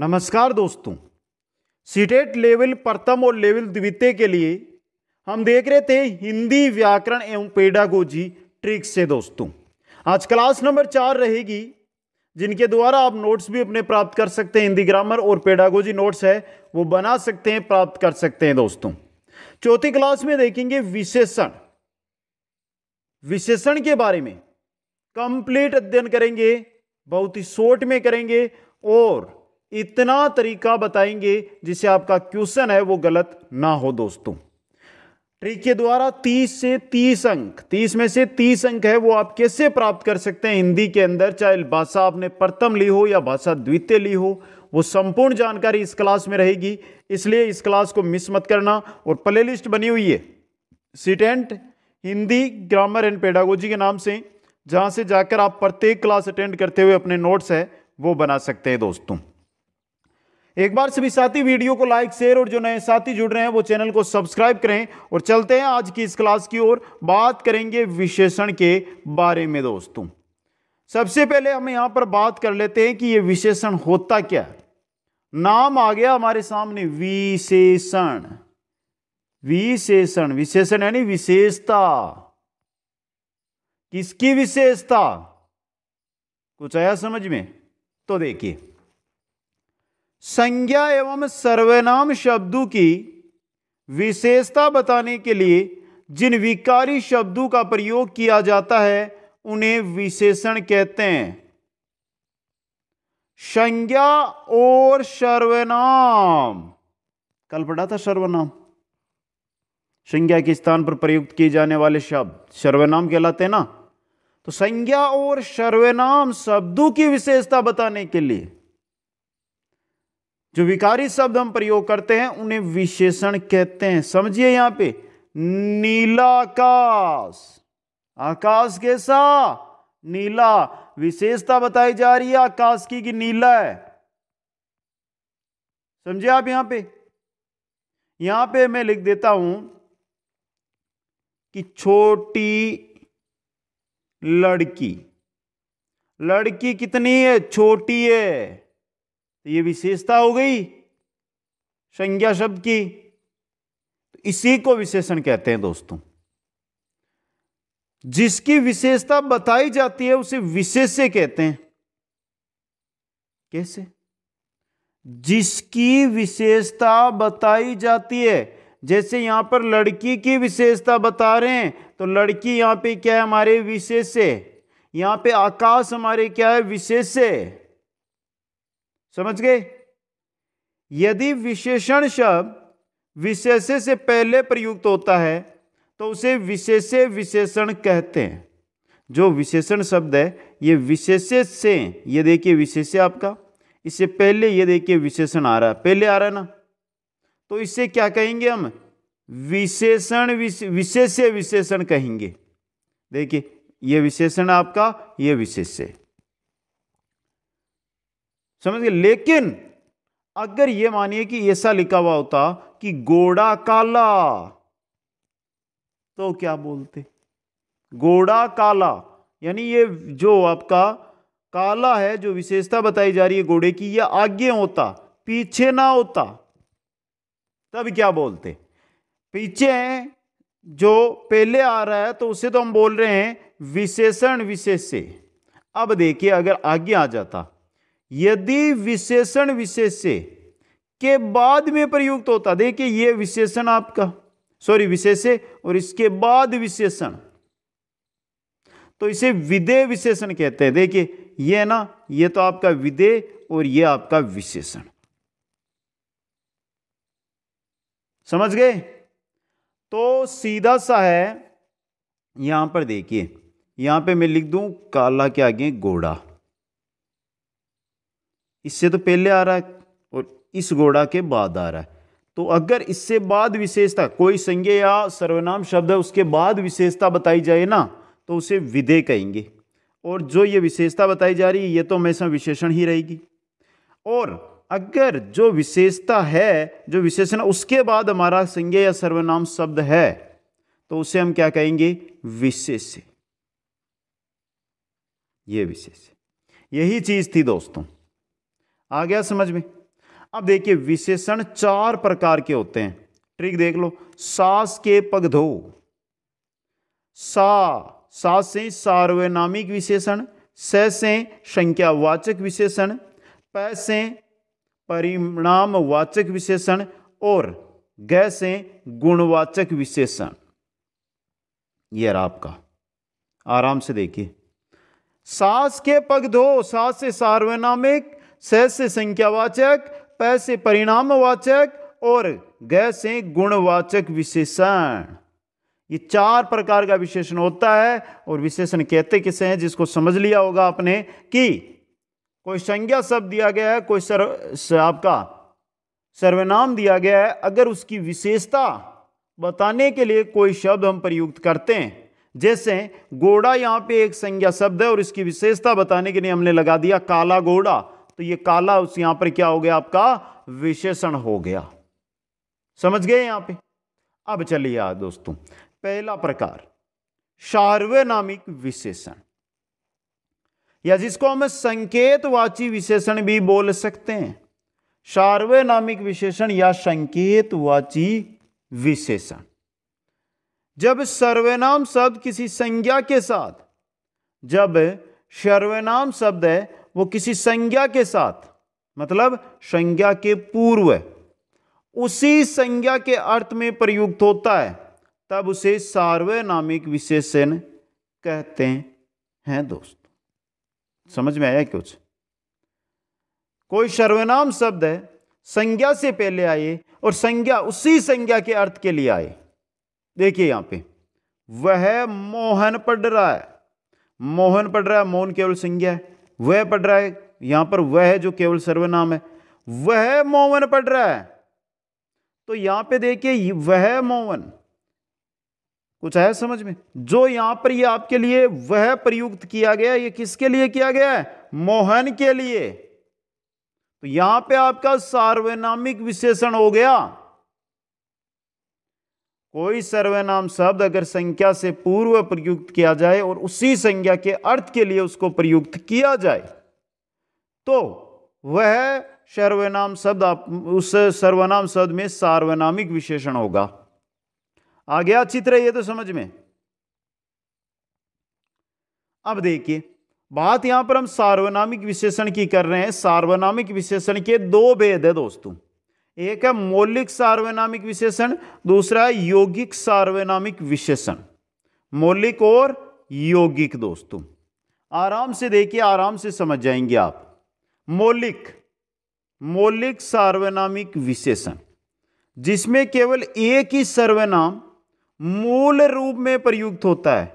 नमस्कार दोस्तों CTET level प्रथम और लेवल द्वितीय के लिए हम देख रहे थे हिंदी व्याकरण एवं पेडागोजी ट्रिक्स से दोस्तों आज क्लास नंबर चार रहेगी जिनके द्वारा आप नोट्स भी अपने प्राप्त कर सकते हैं हिंदी ग्रामर और पेडागोजी नोट्स है वो बना सकते हैं प्राप्त कर सकते हैं दोस्तों चौथी क्लास में देखेंगे विशेषण विशेषण के बारे में कंप्लीट अध्ययन करेंगे बहुत ही शॉर्ट में करेंगे और इतना तरीका बताएंगे जिससे आपका क्वेश्चन है वो गलत ना हो दोस्तों ट्रिक के द्वारा 30 से 30 अंक 30 में से 30 अंक है वो आप कैसे प्राप्त कर सकते हैं हिंदी के अंदर चाहे भाषा आपने प्रथम ली हो या भाषा द्वितीय ली हो वो संपूर्ण जानकारी इस क्लास में रहेगी इसलिए इस क्लास को मिस मत करना और प्लेलिस्ट बनी हुई है CTET Hindi grammar and pedagogy के नाम से जहाँ से जाकर आप प्रत्येक क्लास अटेंड करते हुए अपने नोट्स है वो बना सकते हैं दोस्तों एक बार सभी साथी वीडियो को लाइक शेयर और जो नए साथी जुड़ रहे हैं वो चैनल को सब्सक्राइब करें और चलते हैं आज की इस क्लास की ओर बात करेंगे विशेषण के बारे में दोस्तों सबसे पहले हम यहां पर बात कर लेते हैं कि ये विशेषण होता क्या है नाम आ गया हमारे सामने विशेषण विशेषण विशेषण यानी विशेषता किसकी विशेषता कुछ आया समझ में तो देखिए संज्ञा एवं सर्वनाम शब्दों की विशेषता बताने के लिए जिन विकारी शब्दों का प्रयोग किया जाता है उन्हें विशेषण कहते हैं संज्ञा और सर्वनाम कल पढ़ा था सर्वनाम संज्ञा के स्थान पर प्रयुक्त किए जाने वाले शब्द सर्वनाम कहलाते हैं ना तो संज्ञा और सर्वनाम शब्दों की विशेषता बताने के लिए जो विकारी शब्द हम प्रयोग करते हैं उन्हें विशेषण कहते हैं समझिए यहां पे नीला आकाश आकाश कैसा नीला विशेषता बताई जा रही है आकाश की कि नीला है समझे आप यहां पे यहां पे मैं लिख देता हूं कि छोटी लड़की लड़की कितनी है छोटी है तो ये विशेषता हो गई संज्ञा शब्द की तो इसी को विशेषण कहते हैं दोस्तों जिसकी विशेषता बताई जाती है उसे विशेष्य कहते हैं कैसे जिसकी विशेषता बताई जाती है जैसे यहां पर लड़की की विशेषता बता रहे हैं तो लड़की यहां पे क्या है हमारे विशेष से यहाँ पे आकाश हमारे क्या है विशेष से समझ गए यदि विशेषण शब्द विशेष से पहले प्रयुक्त होता है तो उसे विशेष विशेषण कहते हैं जो विशेषण शब्द है ये विशेष से ये देखिए विशेष आपका इससे पहले ये देखिए विशेषण आ रहा है पहले आ रहा है ना तो इससे क्या कहेंगे हम विशेषण विशेष विशेषण कहेंगे देखिए ये विशेषण आपका ये विशेष है समझ गए लेकिन अगर ये मानिए कि ऐसा लिखा हुआ होता कि गोड़ा काला तो क्या बोलते गोड़ा काला यानी ये जो आपका काला है जो विशेषता बताई जा रही है घोड़े की यह आगे होता पीछे ना होता तब क्या बोलते पीछे जो पहले आ रहा है तो उसे तो हम बोल रहे हैं विशेषण विशेष से अब देखिए अगर आगे आ जाता यदि विशेषण विशेष्य के बाद में प्रयुक्त होता देखिए ये विशेषण आपका सॉरी विशेष और इसके बाद विशेषण तो इसे विदेह विशेषण कहते हैं देखिए ये ना ये तो आपका विदेह और ये आपका विशेषण समझ गए तो सीधा सा है यहां पर देखिए यहां पे मैं लिख दूं काला के आगे घोड़ा इससे तो पहले आ रहा है और इस घोड़ा के बाद आ रहा है तो अगर इससे बाद विशेषता कोई संज्ञा या सर्वनाम शब्द है उसके बाद विशेषता बताई जाए ना तो उसे विधेय कहेंगे और जो ये विशेषता बताई जा रही है ये तो हमेशा विशेषण ही रहेगी और अगर जो विशेषता है जो विशेषण उसके बाद हमारा संज्ञा या सर्वनाम शब्द है तो उसे हम क्या कहेंगे विशेष ये विशेष यही चीज़ थी दोस्तों आ गया समझ में अब देखिए विशेषण चार प्रकार के होते हैं ट्रिक देख लो सास के पगधो सा सास से सार्वनामिक विशेषण स से संख्यावाचक विशेषण प से परिणामवाचक विशेषण और ग से गुणवाचक विशेषण यह रहा आपका आराम से देखिए सास के पग धो सास से सार्वनामिक स से संख्यावाचक प से परिणामवाचक और ग से गुणवाचक विशेषण ये चार प्रकार का विशेषण होता है और विशेषण कहते किसे हैं जिसको समझ लिया होगा आपने कि कोई संज्ञा शब्द दिया गया है कोई सर्व आपका सर्वनाम दिया गया है अगर उसकी विशेषता बताने के लिए कोई शब्द हम प्रयुक्त करते हैं जैसे घोड़ा यहाँ पे एक संज्ञा शब्द है और इसकी विशेषता बताने के लिए हमने लगा दिया काला घोड़ा तो ये काला उस यहां पर क्या हो गया आपका विशेषण हो गया समझ गए यहां पे अब चलिए आ दोस्तों पहला प्रकार सार्वनामिक विशेषण या जिसको हम संकेतवाची विशेषण भी बोल सकते हैं सार्वनामिक विशेषण या संकेतवाची विशेषण जब सर्वनाम शब्द किसी संज्ञा के साथ जब सर्वनाम शब्द है वो किसी संज्ञा के साथ मतलब संज्ञा के पूर्व उसी संज्ञा के अर्थ में प्रयुक्त होता है तब उसे सार्वनामिक विशेषण कहते हैं दोस्त समझ में आया कुछ कोई सर्वनाम शब्द है संज्ञा से पहले आए और संज्ञा उसी संज्ञा के अर्थ के लिए आए देखिए यहां पे वह मोहन पढ़ रहा है मोहन पढ़ रहा है मोहन केवल संज्ञा है वह पढ़ रहा है यहां पर वह है जो केवल सर्वनाम है वह मोवन पढ़ रहा है तो यहां पे देखिए वह मोवन कुछ आया समझ में जो यहां पर ये आपके लिए वह प्रयुक्त किया गया ये किसके लिए किया गया है मोहन के लिए तो यहां पे आपका सार्वनामिक विशेषण हो गया कोई सर्वनाम शब्द अगर संख्या से पूर्व प्रयुक्त किया जाए और उसी संज्ञा के अर्थ के लिए उसको प्रयुक्त किया जाए तो वह सर्वनाम शब्द आप उस सर्वनाम शब्द में सार्वनामिक विशेषण होगा आ गया चित्र ये तो समझ में अब देखिए बात यहां पर हम सार्वनामिक विशेषण की कर रहे हैं सार्वनामिक विशेषण के दो भेद है दोस्तों एक है मौलिक सार्वनामिक विशेषण दूसरा है यौगिक सार्वनामिक विशेषण मौलिक और यौगिक दोस्तों आराम से देखिए आराम से समझ जाएंगे आप मौलिक मौलिक सार्वनामिक विशेषण जिसमें केवल एक ही सर्वनाम मूल रूप में प्रयुक्त होता है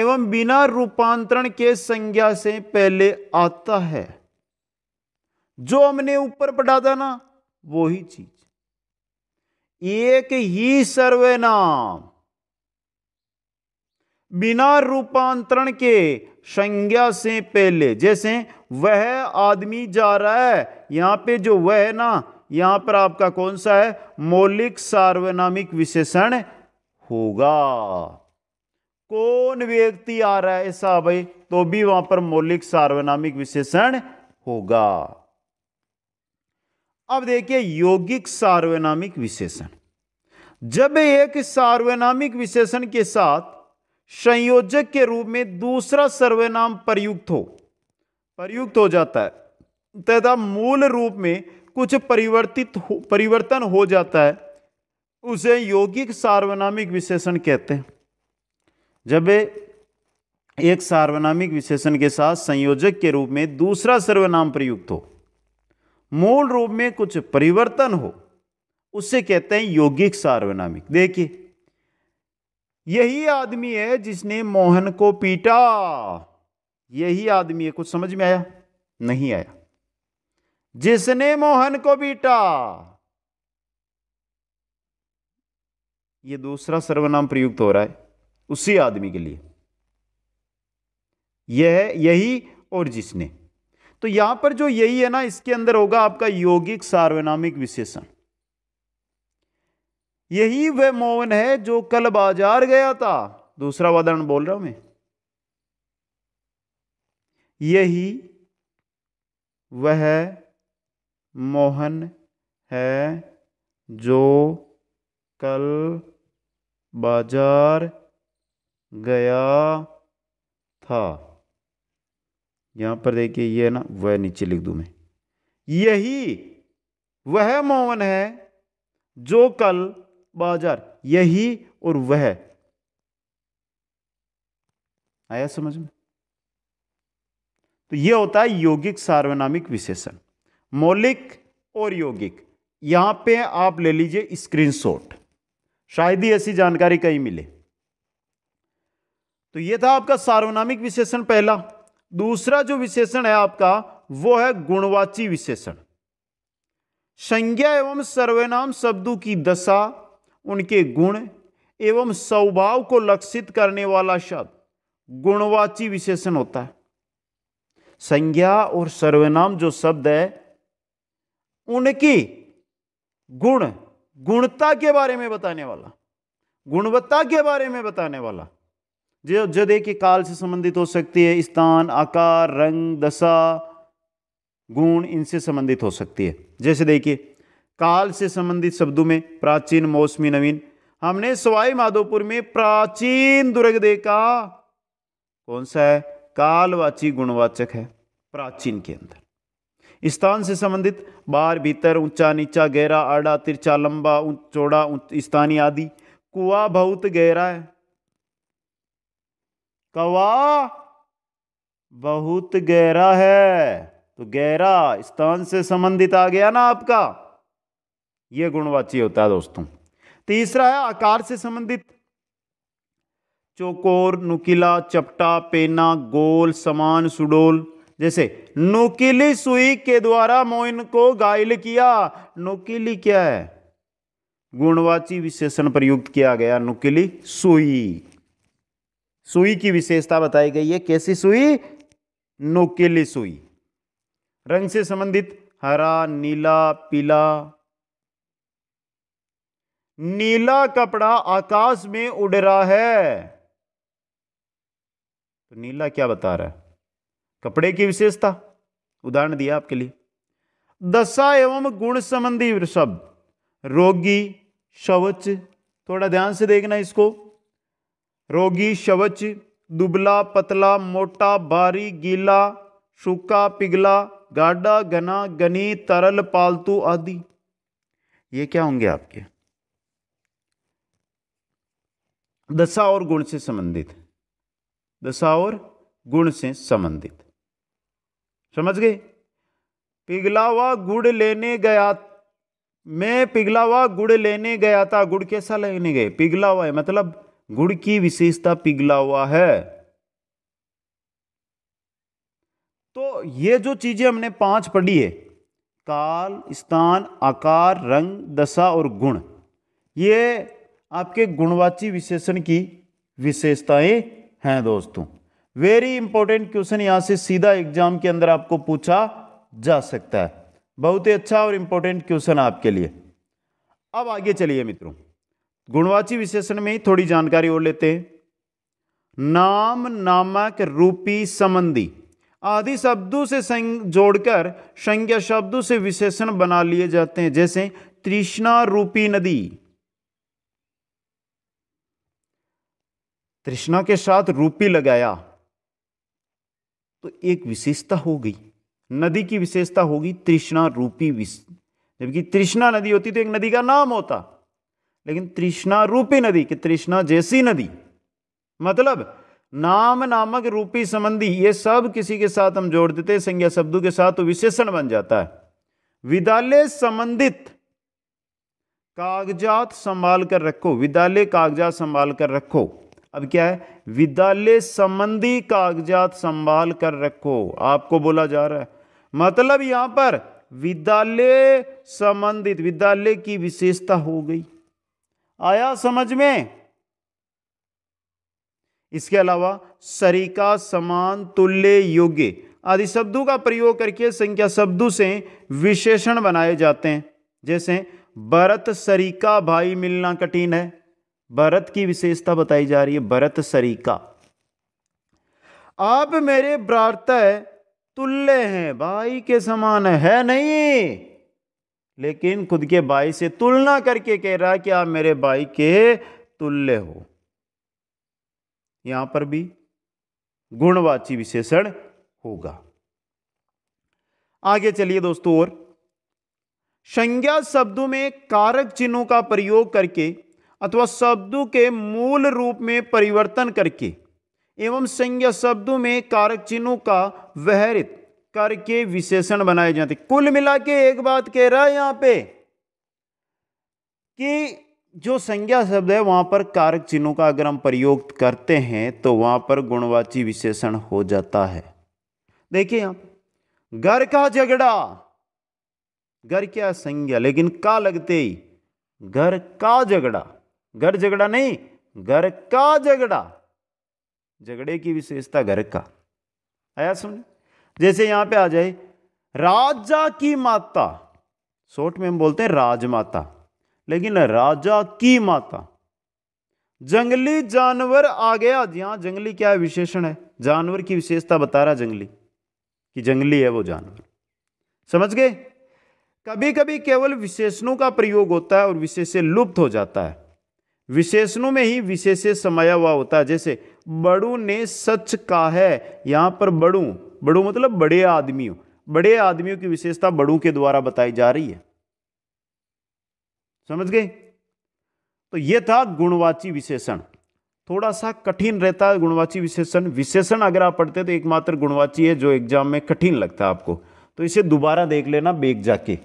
एवं बिना रूपांतरण के संज्ञा से पहले आता है जो हमने ऊपर पढ़ा था ना वो ही चीज एक ही सर्वनाम बिना रूपांतरण के संज्ञा से पहले जैसे वह आदमी जा रहा है यहां पे जो वह है ना यहां पर आपका कौन सा है मौलिक सार्वनामिक विशेषण होगा कौन व्यक्ति आ रहा है ऐसा भाई तो भी वहां पर मौलिक सार्वनामिक विशेषण होगा अब देखिए यौगिक सार्वनामिक विशेषण जब एक सार्वनामिक विशेषण के साथ संयोजक के रूप में दूसरा सर्वनाम प्रयुक्त हो प्रयुक्त हो जाता है तथा मूल रूप में कुछ परिवर्तित हो, परिवर्तन हो जाता है उसे यौगिक सार्वनामिक विशेषण कहते हैं जब एक सार्वनामिक विशेषण के साथ संयोजक के रूप में दूसरा सर्वनाम प्रयुक्त हो मूल रूप में कुछ परिवर्तन हो उससे कहते हैं यौगिक सार्वनामिक देखिए यही आदमी है जिसने मोहन को पीटा यही आदमी है कुछ समझ में आया नहीं आया जिसने मोहन को पीटा यह दूसरा सर्वनाम प्रयुक्त हो रहा है उसी आदमी के लिए यह यही और जिसने तो यहां पर जो यही है ना इसके अंदर होगा आपका यौगिक सार्वनामिक विशेषण यही वह मोहन है जो कल बाजार गया था दूसरा उदाहरण बोल रहा हूं मैं यही वह मोहन है जो कल बाजार गया था यहां पर देखिए ये है ना वह नीचे लिख दू मैं यही वह मोहन है जो कल बाजार यही और वह आया समझ में तो ये होता है यौगिक सार्वनामिक विशेषण मौलिक और यौगिक यहां पे आप ले लीजिए स्क्रीनशॉट शायद ही ऐसी जानकारी कहीं मिले तो ये था आपका सार्वनामिक विशेषण पहला दूसरा जो विशेषण है आपका वो है गुणवाची विशेषण संज्ञा एवं सर्वनाम शब्दों की दशा उनके गुण एवं स्वभाव को लक्षित करने वाला शब्द गुणवाची विशेषण होता है संज्ञा और सर्वनाम जो शब्द है उनकी गुण गुणता के बारे में बताने वाला गुणवत्ता के बारे में बताने वाला जो जदे के काल से संबंधित हो सकती है स्थान आकार रंग दशा गुण इनसे संबंधित हो सकती है जैसे देखिए काल से संबंधित शब्दों में प्राचीन मौसमी नवीन हमने सवाई माधोपुर में प्राचीन दुर्ग देखा कौन सा है कालवाची गुणवाचक है प्राचीन के अंदर स्थान से संबंधित बाहर भीतर ऊंचा नीचा गहरा आड़ा तिरचा लंबा चौड़ा स्थानीय आदि कुआ बहुत गहरा है कवा बहुत गहरा है तो गहरा स्थान से संबंधित आ गया ना आपका यह गुणवाची होता है दोस्तों तीसरा है आकार से संबंधित चौकोर नुकीला चपटा पेना गोल समान सुडोल जैसे नुकीली सुई के द्वारा मोइन को घायल किया नुकीली क्या है गुणवाची विशेषण प्रयुक्त किया गया नुकीली सुई सुई की विशेषता बताई गई है कैसी सुई नोकेली सुई रंग से संबंधित हरा नीला पीला नीला कपड़ा आकाश में उड़ रहा है तो नीला क्या बता रहा है कपड़े की विशेषता उदाहरण दिया आपके लिए दशा एवं गुण संबंधी वृषभ रोगी शवच थोड़ा ध्यान से देखना इसको रोगी शवच दुबला पतला मोटा भारी गीला सूखा पिघला गाढ़ा घना गनी तरल पालतू आदि ये क्या होंगे आपके दशा और गुण से संबंधित दशा और गुण से संबंधित समझ गए पिघला हुआ गुड़ लेने गया मैं पिघला हुआ गुड़ लेने गया था गुड़ कैसा लेने गए पिघला हुआ है मतलब गुड़ की विशेषता पिघला हुआ है तो ये जो चीज़ें हमने पांच पढ़ी है काल स्थान आकार रंग दशा और गुण ये आपके गुणवाची विशेषण की विशेषताएं हैं दोस्तों वेरी इंपॉर्टेंट क्वेश्चन यहाँ से सीधा एग्जाम के अंदर आपको पूछा जा सकता है बहुत ही अच्छा और इंपॉर्टेंट क्वेश्चन आपके लिए अब आगे चलिए मित्रों गुणवाची विशेषण में ही थोड़ी जानकारी और लेते हैं नाम नामक रूपी संबंधी आदि शब्दों से संग जोड़कर संज्ञा शब्दों से विशेषण बना लिए जाते हैं जैसे तृष्णा रूपी नदी तृष्णा के साथ रूपी लगाया तो एक विशेषता हो गई नदी की विशेषता होगी तृष्णा रूपी विश जबकि तृष्णा नदी होती तो एक नदी का नाम होता लेकिन तृष्णा रूपी नदी कि तृष्णा जैसी नदी मतलब नाम नामक रूपी संबंधी ये सब किसी के साथ हम जोड़ देते संज्ञा शब्दों के साथ तो विशेषण बन जाता है विद्यालय संबंधित कागजात संभाल कर रखो विद्यालय कागजात संभाल कर रखो अब क्या है विद्यालय संबंधी कागजात संभाल कर रखो आपको बोला जा रहा है मतलब यहां पर विद्यालय संबंधित विद्यालय की विशेषता हो गई आया समझ में इसके अलावा सरिका समान तुल्य योग्य आदि शब्दों का प्रयोग करके संख्या शब्दों से विशेषण बनाए जाते हैं जैसे भरत सरिका भाई मिलना कठिन है भरत की विशेषता बताई जा रही है भरत सरिका आप मेरे भ्रातः तुल्य हैं भाई के समान है नहीं लेकिन खुद के भाई से तुलना करके कह रहा है कि आप मेरे भाई के तुल्य हो यहां पर भी गुणवाची विशेषण होगा आगे चलिए दोस्तों और संज्ञा शब्दों में कारक चिन्हों का प्रयोग करके अथवा शब्दों के मूल रूप में परिवर्तन करके एवं संज्ञा शब्दों में कारक चिन्हों का व्यहरित करके विशेषण बनाए जाते कुल मिला के एक बात कह रहा है यहां पे कि जो संज्ञा शब्द है वहां पर कारक चिन्हों का अगर हम प्रयोग करते हैं तो वहां पर गुणवाची विशेषण हो जाता है देखिए यहां घर का झगड़ा घर क्या संज्ञा लेकिन का लगते ही घर का झगड़ा घर झगड़ा नहीं घर का झगड़ा झगड़े की विशेषता घर का आया सुन जैसे यहां पे आ जाए राजा की माता शोट में हम बोलते हैं राजमाता लेकिन राजा की माता जंगली जानवर आ गया यहां जंगली क्या विशेषण है जानवर की विशेषता बता रहा जंगली कि जंगली है वो जानवर समझ गए कभी कभी केवल विशेषणों का प्रयोग होता है और विशेष लुप्त हो जाता है विशेषणों में ही विशेष समाया हुआ होता है जैसे बड़ू ने सच कहा है यहां पर बड़ू बड़ो मतलब बड़े आदमियों बड़े आदमियों की विशेषता बड़ों के द्वारा बताई जा रही है समझ गए तो यह था गुणवाची विशेषण थोड़ा सा कठिन रहता है गुणवाची विशेषण विशेषण अगर आप पढ़ते तो एकमात्र गुणवाची है जो एग्जाम में कठिन लगता है आपको तो इसे दोबारा देख लेना बेग जाके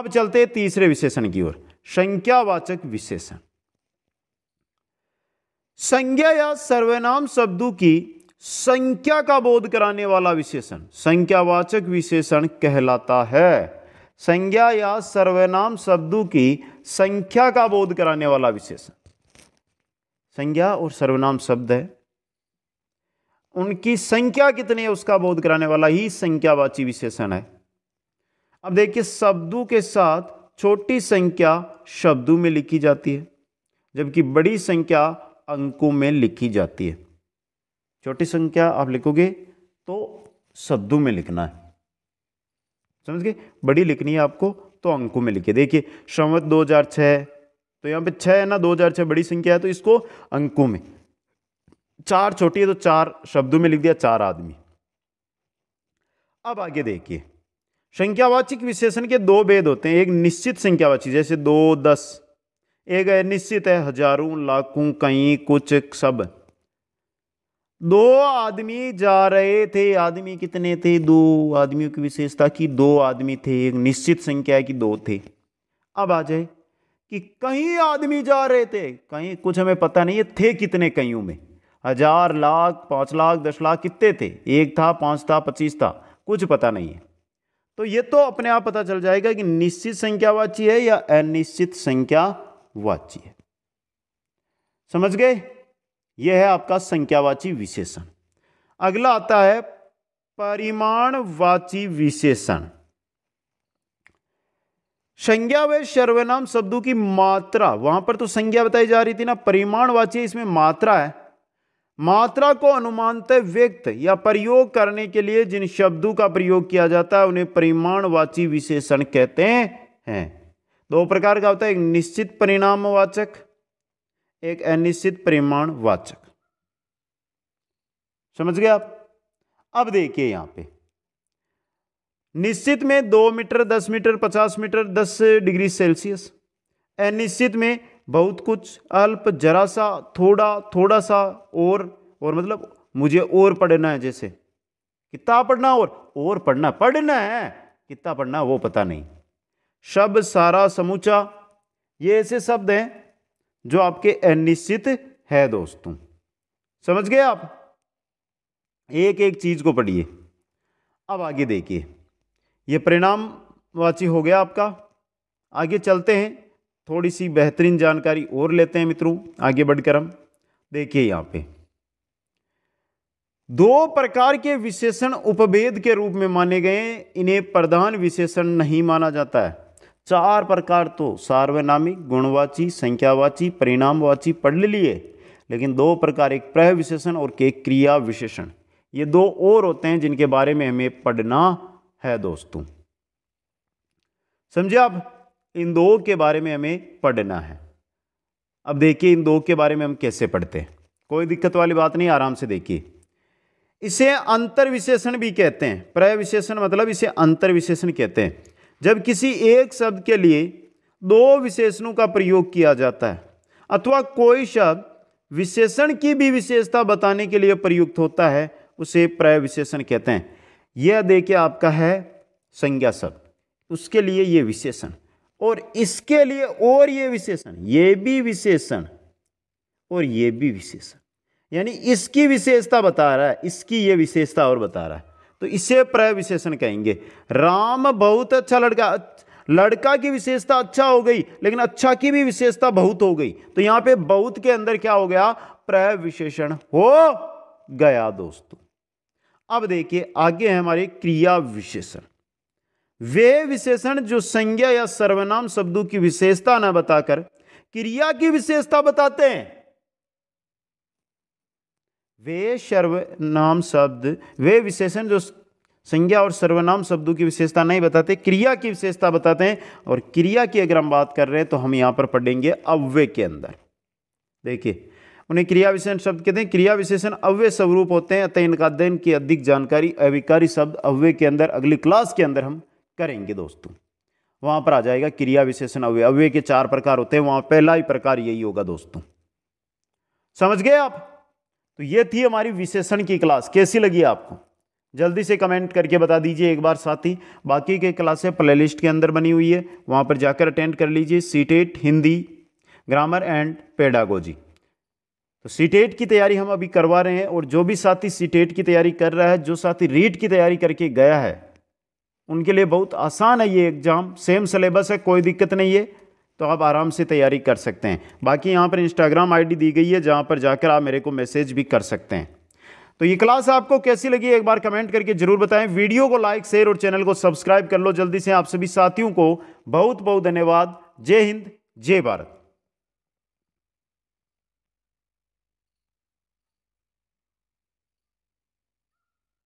अब चलते हैं तीसरे विशेषण की ओर संख्यावाचक विशेषण संज्ञा या सर्वनाम शब्दों की संख्या का बोध कराने वाला विशेषण संख्यावाचक विशेषण कहलाता है संज्ञा या सर्वनाम शब्दों की संख्या का बोध कराने वाला विशेषण संज्ञा और सर्वनाम शब्द है उनकी संख्या कितनी है उसका बोध कराने वाला ही संख्यावाची विशेषण है अब देखिए शब्दों के साथ छोटी संख्या शब्दों में लिखी जाती है जबकि बड़ी संख्या अंकों में लिखी जाती है छोटी संख्या आप लिखोगे तो शब्दों में लिखना है समझ गए बड़ी लिखनी है आपको तो अंकों में लिखिए देखिए संवत 2006 तो यहाँ पे छः है ना 2006 बड़ी संख्या है तो इसको अंकों में चार छोटी है तो चार शब्दों में लिख दिया चार आदमी अब आगे देखिए संख्यावाचिक विशेषण के दो भेद होते हैं एक निश्चित संख्यावाची जैसे दो दस एक है निश्चित है हजारों लाखों कई कुछ सब दो आदमी जा रहे थे आदमी कितने थे दो आदमियों की विशेषता कि दो आदमी थे एक निश्चित संख्या की दो थे अब आ जाए कि कहीं आदमी जा रहे थे कहीं कुछ हमें पता नहीं है थे कितने कईयों में हजार लाख पाँच लाख दस लाख कितने थे एक था पाँच था पच्चीस था कुछ पता नहीं है तो ये तो अपने आप पता चल जाएगा कि निश्चित संख्या वाची है या अनिश्चित संख्या वाची है समझ गए यह है आपका संख्यावाची विशेषण अगला आता है परिमाणवाची विशेषण संज्ञा व सर्वनाम शब्दों की मात्रा वहां पर तो संज्ञा बताई जा रही थी ना परिमाणवाची इसमें मात्रा है मात्रा को अनुमानत व्यक्त या प्रयोग करने के लिए जिन शब्दों का प्रयोग किया जाता है उन्हें परिमाणवाची विशेषण कहते हैं दो प्रकार का होता है एक निश्चित परिणामवाचक एक अनिश्चित परिमाण वाचक समझ गए आप अब देखिए यहां पे निश्चित में दो मीटर दस मीटर पचास मीटर दस डिग्री सेल्सियस अनिश्चित में बहुत कुछ अल्प जरा सा थोड़ा थोड़ा सा और और मतलब मुझे और पढ़ना है जैसे कितना पढ़ना और और पढ़ना पढ़ना है कितना पढ़ना वो पता नहीं शब्द सारा समूचा ये ऐसे शब्द हैं जो आपके अनिश्चित है दोस्तों समझ गए आप एक एक चीज को पढ़िए अब आगे देखिए यह परिणामवाची हो गया आपका आगे चलते हैं थोड़ी सी बेहतरीन जानकारी और लेते हैं मित्रों आगे बढ़कर हम देखिए यहां पे दो प्रकार के विशेषण उपभेद के रूप में माने गए इन्हें प्रधान विशेषण नहीं माना जाता है चार प्रकार तो सार्वनामिक गुणवाची संख्यावाची परिणामवाची पढ़ लिए लेकिन दो प्रकार एक प्रह विशेषण और एक क्रिया विशेषण ये दो और होते हैं जिनके बारे में हमें पढ़ना है दोस्तों समझे आप इन दो के बारे में हमें पढ़ना है अब देखिए इन दो के बारे में हम कैसे पढ़ते हैं कोई दिक्कत वाली बात नहीं आराम से देखिए इसे अंतर विशेषण भी कहते हैं प्रय विशेषण मतलब इसे अंतर विशेषण कहते हैं जब किसी एक शब्द के लिए दो विशेषणों का प्रयोग किया जाता है अथवा कोई शब्द विशेषण की भी विशेषता बताने के लिए प्रयुक्त होता है उसे प्रय विशेषण कहते हैं यह देखिए आपका है संज्ञा शब्द उसके लिए ये विशेषण और इसके लिए और ये विशेषण ये भी विशेषण और ये भी विशेषण यानी इसकी विशेषता बता रहा है इसकी ये विशेषता और बता रहा है तो इसे प्रय विशेषण कहेंगे राम बहुत अच्छा लड़का लड़का की विशेषता अच्छा हो गई लेकिन अच्छा की भी विशेषता बहुत हो गई तो यहां पे बहुत के अंदर क्या हो गया प्रय विशेषण हो गया दोस्तों अब देखिए आगे है हमारे क्रिया विशेषण वे विशेषण जो संज्ञा या सर्वनाम शब्दों की विशेषता न बताकर क्रिया की विशेषता बताते हैं वे सर्वनाम शब्द वे विशेषण जो संज्ञा और सर्वनाम शब्दों की विशेषता नहीं बताते क्रिया की विशेषता बताते हैं और क्रिया की अगर हम बात कर रहे हैं तो हम यहाँ पर पढ़ेंगे अव्य के अंदर देखिए उन्हें क्रिया विशेषण शब्द कहते हैं क्रिया विशेषण अव्य स्वरूप होते हैं अतः इनका अध्ययन की अधिक जानकारी अविकारी शब्द अव्य के अंदर अगली क्लास के अंदर हम करेंगे दोस्तों वहाँ पर आ जाएगा क्रिया विशेषण अव्य अव्य के चार प्रकार होते हैं वहाँ पहला ही प्रकार यही होगा दोस्तों समझ गए आप तो ये थी हमारी विशेषण की क्लास कैसी लगी आपको जल्दी से कमेंट करके बता दीजिए एक बार साथ ही बाकी के क्लासें प्लेलिस्ट के अंदर बनी हुई है वहाँ पर जाकर अटेंड कर लीजिए CTET Hindi grammar and pedagogy तो सीटेट की तैयारी हम अभी करवा रहे हैं और जो भी साथी सीटेट की तैयारी कर रहा है जो साथी रीट की तैयारी करके गया है उनके लिए बहुत आसान है ये एग्ज़ाम सेम सिलेबस है कोई दिक्कत नहीं है तो आप आराम से तैयारी कर सकते हैं बाकी यहाँ पर इंस्टाग्राम आईडी दी गई है जहाँ पर जाकर आप मेरे को मैसेज भी कर सकते हैं तो ये क्लास आपको कैसी लगी एक बार कमेंट करके जरूर बताएं वीडियो को लाइक शेयर और चैनल को सब्सक्राइब कर लो जल्दी से आप सभी साथियों को बहुत बहुत धन्यवाद जय हिंद जय भारत